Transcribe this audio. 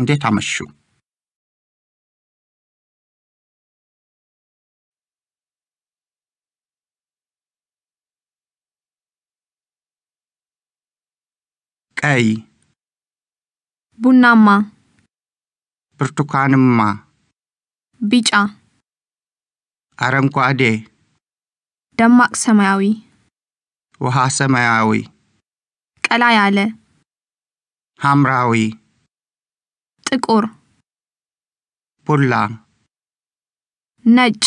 እንዴት አመሹ? ቀይ፣ ቡናማ፣ ብርቱካንማ፣ ቢጫ፣ አረንጓዴ፣ ደማቅ ሰማያዊ፣ ውሃ ሰማያዊ፣ ቀላ ያለ፣ ሐምራዊ ጥቁር ቡላ ነጭ